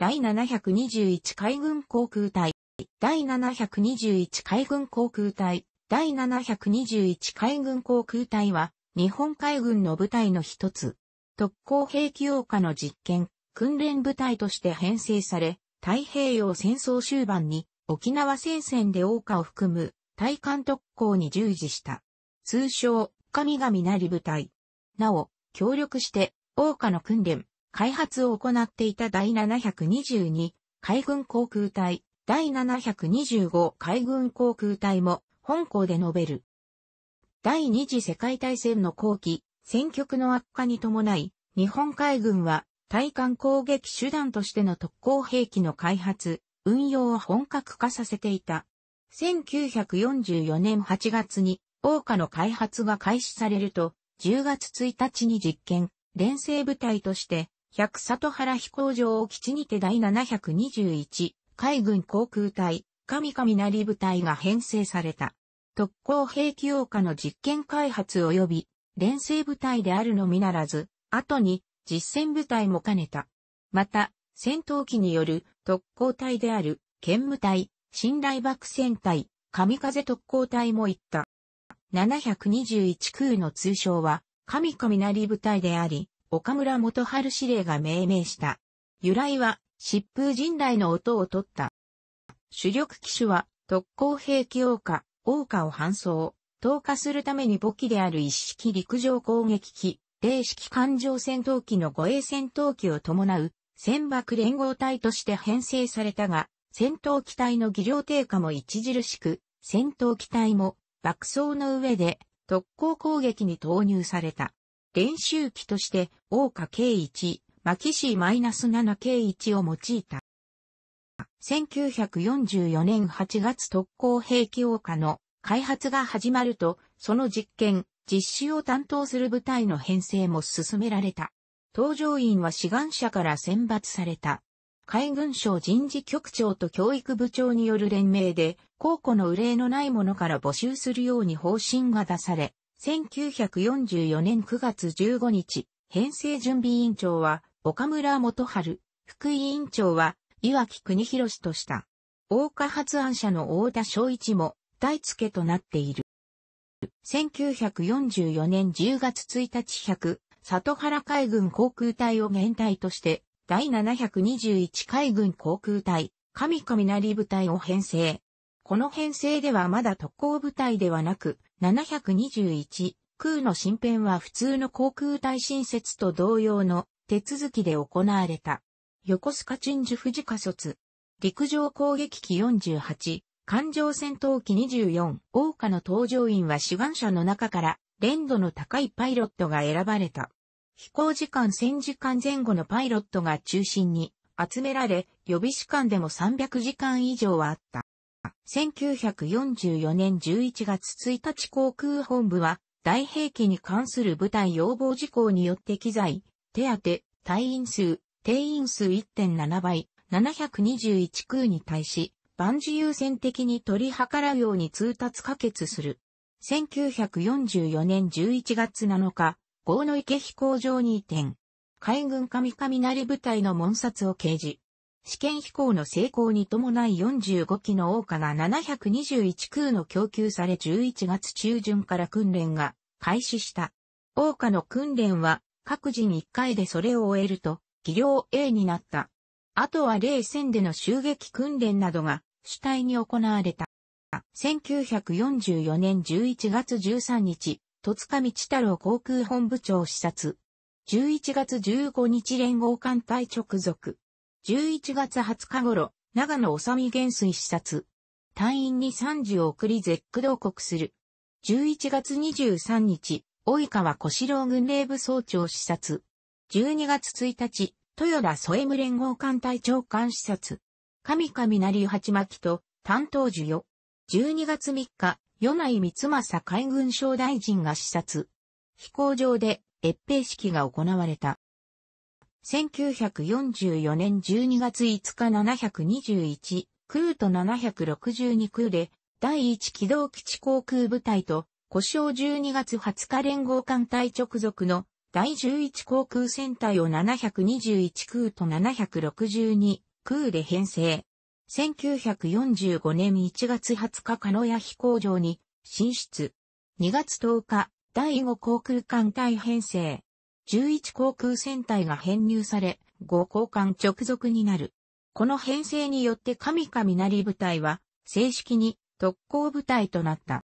第721海軍航空隊、第721海軍航空隊、第721海軍航空隊は、日本海軍の部隊の一つ、特攻兵器用化の実験、訓練部隊として編成され、太平洋戦争終盤に沖縄戦線で王家を含む対艦特攻に従事した。通称、神々なり部隊。なお、協力して、王家の訓練、開発を行っていた第722海軍航空隊、第725海軍航空隊も本校で述べる。第二次世界大戦の後期、戦局の悪化に伴い、日本海軍は対艦攻撃手段としての特攻兵器の開発、運用を本格化させていた。1944年8月に、大花の開発が開始されると、10月1日に実験、連成部隊として、百里原飛行場を基地にて第721海軍航空隊神々なり部隊が編成された。特攻兵器用化の実験開発及び連成部隊であるのみならず、後に実戦部隊も兼ねた。また、戦闘機による特攻隊である剣務隊、信頼爆戦隊、神風特攻隊も行った。721空の通称は、神々なり部隊であり、岡村元春司令が命名した。由来は、疾風陣雷の音を取った。主力機種は、特攻兵器王家、王家を搬送、投下するために母機である一式陸上攻撃機、零式艦上戦闘機の護衛戦闘機を伴う、船爆連合体として編成されたが、戦闘機体の技量低下も著しく、戦闘機体も爆走の上で特攻攻撃に投入された。練習機として、大岡 K1、牧師 -7K1 を用いた。1944年8月特攻兵器大岡の開発が始まると、その実験、実施を担当する部隊の編成も進められた。搭乗員は志願者から選抜された。海軍省人事局長と教育部長による連名で、公庫の憂いのないものから募集するように方針が出され、1944年9月15日、編成準備委員長は岡村元春、副委員長は岩木国広とした。大岡発案者の大田昭一も、大付となっている。1944年10月1日100、里原海軍航空隊を現隊として、第721海軍航空隊、神雷部隊を編成。この編成ではまだ特攻部隊ではなく、721、空の新編は普通の航空隊新設と同様の手続きで行われた。横須賀鎮守富士下卒。陸上攻撃機48、艦上戦闘機24、大岡の搭乗員は志願者の中から、連度の高いパイロットが選ばれた。飛行時間1000時間前後のパイロットが中心に集められ、予備士官でも300時間以上はあった。1944年11月1日航空本部は、大兵器に関する部隊要望事項によって機材、手当、隊員数、定員数1.7倍、721空に対し、万事優先的に取り計らうように通達可決する。1944年11月7日、豪の池飛行場に移転。海軍上雷部隊の門札を掲示。試験飛行の成功に伴い45機のオーが721空の供給され11月中旬から訓練が開始した。桜花の訓練は各自に1回でそれを終えると、技量 A になった。あとは冷戦での襲撃訓練などが主体に行われた。1944年11月13日、戸塚道太郎航空本部長視察。11月15日連合艦隊直属。11月20日頃、長野治美元帥視察。隊員に賛辞を送り絶句同国する。11月23日、及川小四郎軍令部総長視察。12月1日、豊田添武連合艦隊長官視察。神々なり八巻と担当授与。12月3日、与内光政海軍省大臣が視察。飛行場で越平式が行われた。1944年12月5日721空と762空で、第1機動基地航空部隊と、故障12月20日連合艦隊直属の第11航空戦隊を721空と762空で編成。1945年1月20日鹿屋飛行場に進出。2月10日、第5航空艦隊編成。11航空戦隊が編入され、5交換直属になる。この編成によって神々なり部隊は、正式に特攻部隊となった。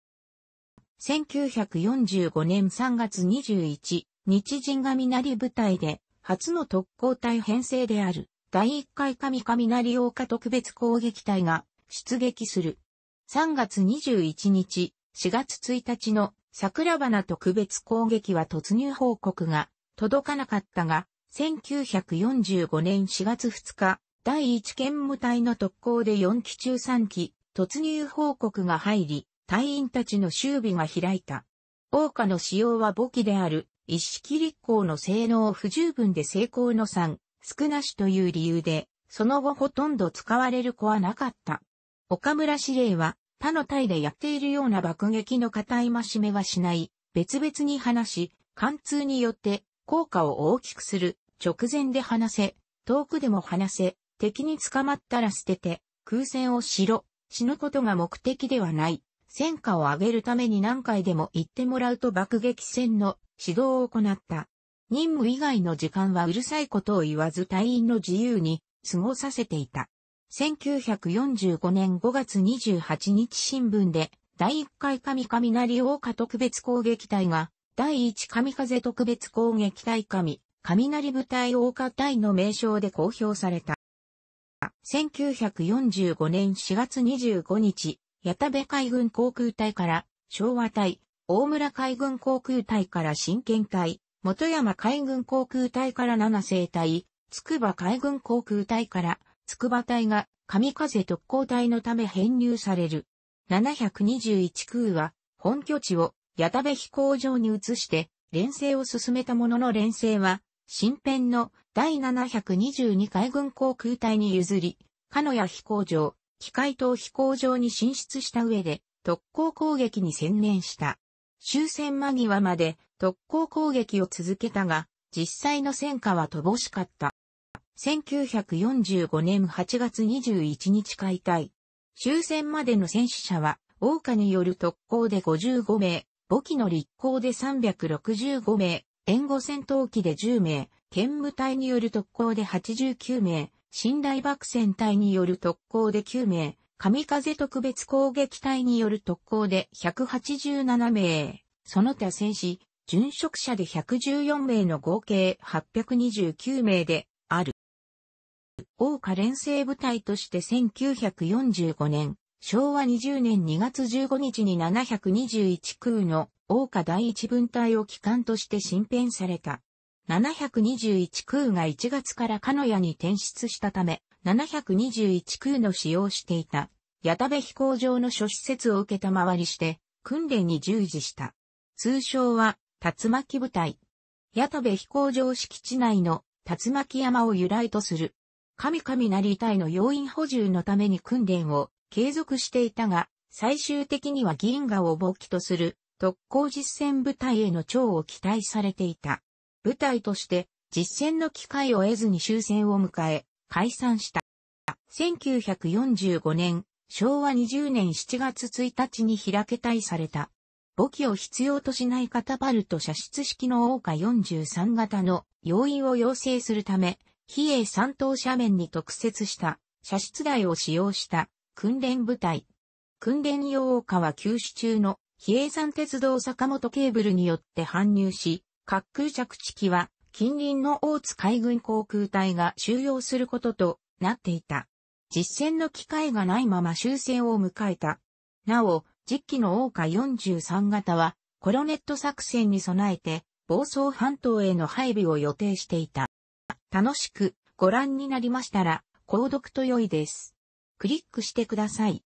1945年3月21日神神なり部隊で、初の特攻隊編成である、第1回神神なり大岡特別攻撃隊が出撃する。3月21日、4月1日の桜花特別攻撃は突入報告が届かなかったが、1945年4月2日、第1県務隊の特攻で4期中3期、突入報告が入り、隊員たちの修備が開いた。王家の使用は簿記である、一式立候の性能不十分で成功の3、少なしという理由で、その後ほとんど使われる子はなかった。岡村司令は、他の隊でやっているような爆撃の固い増し目はしない、別々に話し、貫通によって効果を大きくする、直前で話せ、遠くでも話せ、敵に捕まったら捨てて、空戦をしろ、死ぬことが目的ではない。戦果を上げるために何回でも言ってもらうと爆撃戦の指導を行った。任務以外の時間はうるさいことを言わず隊員の自由に過ごさせていた。1945年5月28日新聞で第1回上雷大家特別攻撃隊が第1神風特別攻撃隊神、雷部隊大火隊の名称で公表された。1945年4月25日、八田部海軍航空隊から昭和隊、大村海軍航空隊から新県隊、元山海軍航空隊から七星隊、筑波海軍航空隊から筑波隊が神風特攻隊のため編入される。721空は本拠地を矢田部飛行場に移して、連戦を進めたものの連戦は、新編の第722海軍航空隊に譲り、鹿屋飛行場、機械島飛行場に進出した上で、特攻攻撃に専念した。終戦間際まで特攻攻撃を続けたが、実際の戦果は乏しかった。1945年8月21日解体。終戦までの戦死者は、大花による特攻で55名、母機の立候で365名、援護戦闘機で10名、剣務隊による特攻で89名、信頼爆戦隊による特攻で9名、神風特別攻撃隊による特攻で187名、その他戦士、殉職者で114名の合計829名である。大花連星部隊として1945年、昭和20年2月15日に721空の大岡第一分隊を機関として新編された。721空が1月から鹿屋に転出したため、721空の使用していた、矢田部飛行場の諸施設を受けたまわりして、訓練に従事した。通称は、竜巻部隊。矢田部飛行場敷地内の竜巻山を由来とする。神々なり隊の要員補充のために訓練を継続していたが、最終的には銀河を勃起とする特攻実戦部隊への長を期待されていた。部隊として実戦の機会を得ずに終戦を迎え、解散した。1945年、昭和20年7月1日に開けたいされた。簿記を必要としないカタパルト射出式の桜花43型の要因を要請するため、比叡三等斜面に特設した射出台を使用した訓練部隊。訓練用丘は休止中の比叡山鉄道坂本ケーブルによって搬入し、滑空着地機は近隣の大津海軍航空隊が収容することとなっていた。実戦の機会がないまま終戦を迎えた。なお、実機の大岡43型は、コロネット作戦に備えて、房総半島への配備を予定していた。楽しくご覧になりましたら、購読と良いです。クリックしてください。